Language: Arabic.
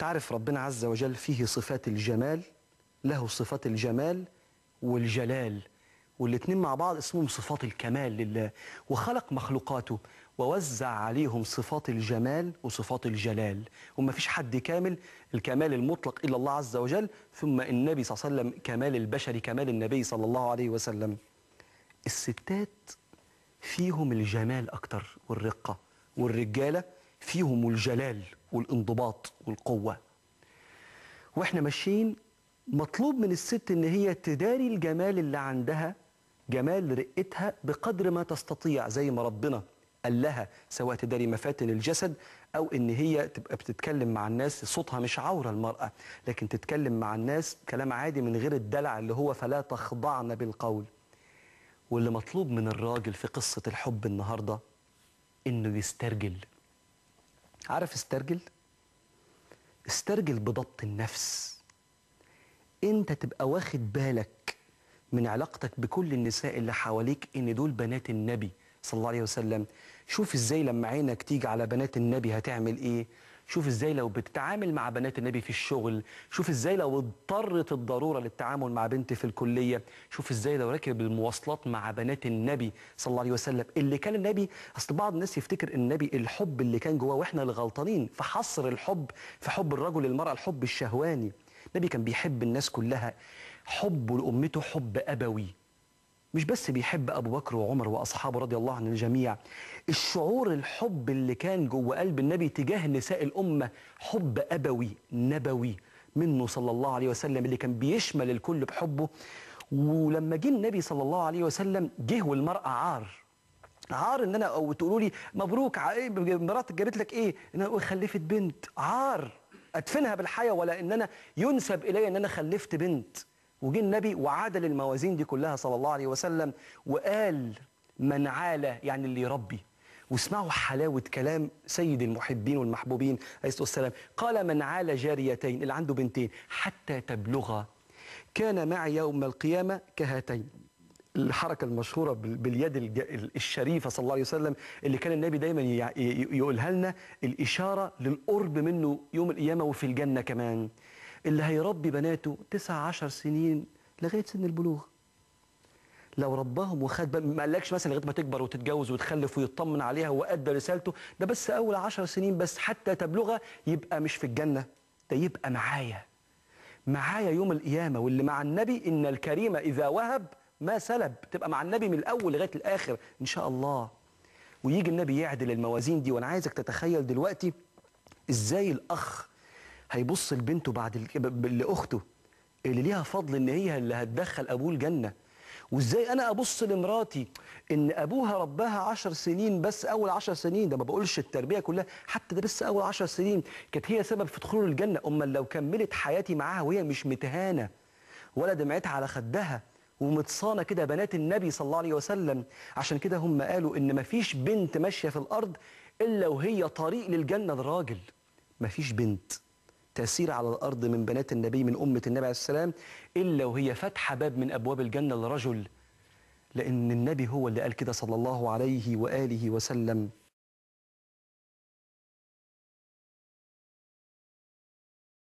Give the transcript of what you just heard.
تعرف ربنا عز وجل فيه صفات الجمال له صفات الجمال والجلال والاثنين مع بعض اسمهم صفات الكمال لله وخلق مخلوقاته ووزع عليهم صفات الجمال وصفات الجلال وما فيش حد كامل الكمال المطلق إلا الله عز وجل ثم النبي صلى الله عليه وسلم كمال البشر كمال النبي صلى الله عليه وسلم الستات فيهم الجمال أكتر والرقة والرجالة فيهم الجلال والانضباط والقوة واحنا ماشيين مطلوب من الست ان هي تداري الجمال اللي عندها جمال رئتها بقدر ما تستطيع زي ما ربنا قال لها سواء تداري مفاتن الجسد او ان هي تبقى بتتكلم مع الناس صوتها مش عوره المراه لكن تتكلم مع الناس كلام عادي من غير الدلع اللي هو فلا تخضعن بالقول واللي مطلوب من الراجل في قصه الحب النهارده انه يسترجل عارف استرجل استرجل بضبط النفس انت تبقى واخد بالك من علاقتك بكل النساء اللي حواليك ان دول بنات النبي صلى الله عليه وسلم شوف ازاي لما عينك تيجي على بنات النبي هتعمل ايه شوف ازاي لو بتتعامل مع بنات النبي في الشغل شوف ازاي لو اضطرت الضرورة للتعامل مع بنت في الكلية شوف ازاي لو ركب المواصلات مع بنات النبي صلى الله عليه وسلم اللي كان النبي اصل بعض الناس يفتكر النبي الحب اللي كان جواه واحنا اللي غلطانين فحصر الحب في حب الرجل للمرأة الحب الشهواني النبي كان بيحب الناس كلها حبه لأمته حب أبوي مش بس بيحب ابو بكر وعمر واصحابه رضي الله عن الجميع الشعور الحب اللي كان جوه قلب النبي تجاه نساء الامه حب ابوي نبوي منه صلى الله عليه وسلم اللي كان بيشمل الكل بحبه ولما جه النبي صلى الله عليه وسلم جه والمراه عار عار ان انا او تقولوا لي مبروك إيه، مراتك جابت لك ايه ان انا خلفت بنت عار ادفنها بالحياه ولا ان انا ينسب الي ان انا خلفت بنت وجه النبي وعاد للموازين دي كلها صلى الله عليه وسلم وقال من عال يعني اللي يربي واسمعوا حلاوة كلام سيد المحبين والمحبوبين عليه الصلاة والسلام قال من عال جاريتين اللي عنده بنتين حتى تبلغا كان معي يوم القيامة كهاتين الحركة المشهورة باليد الشريفة صلى الله عليه وسلم اللي كان النبي دايما يقولها لنا الإشارة للقرب منه يوم القيامة وفي الجنة كمان اللي هيربي بناته تسع عشر سنين لغاية سن البلوغ لو رباهم وخد ما قالكش مثلا لغايه ما تكبر وتتجوز وتخلف ويطمن عليها وادى رسالته ده بس اول عشر سنين بس حتى تبلغها يبقى مش في الجنه ده يبقى معايا معايا يوم القيامه واللي مع النبي ان الكريم اذا وهب ما سلب تبقى مع النبي من الاول لغايه الاخر ان شاء الله ويجي النبي يعدل الموازين دي وانا عايزك تتخيل دلوقتي ازاي الاخ هيبص لبنته بعد لاخته اللي ليها فضل ان هي اللي هتدخل ابوه الجنه وازاي انا ابص لمراتي ان ابوها رباها عشر سنين بس اول عشر سنين ده ما بقولش التربيه كلها حتى ده بس اول عشر سنين كانت هي سبب في دخول الجنه امال لو كملت حياتي معاها وهي مش متهانه ولا دمعتها على خدها ومتصانه كده بنات النبي صلى الله عليه وسلم عشان كده هم قالوا ان مفيش بنت ماشيه في الارض الا وهي طريق للجنه الراجل مفيش بنت تسير على الأرض من بنات النبي من أمة النبي عليه السلام إلا وهي فاتحة باب من أبواب الجنة لرجل لأن النبي هو اللي قال كده صلى الله عليه وآله وسلم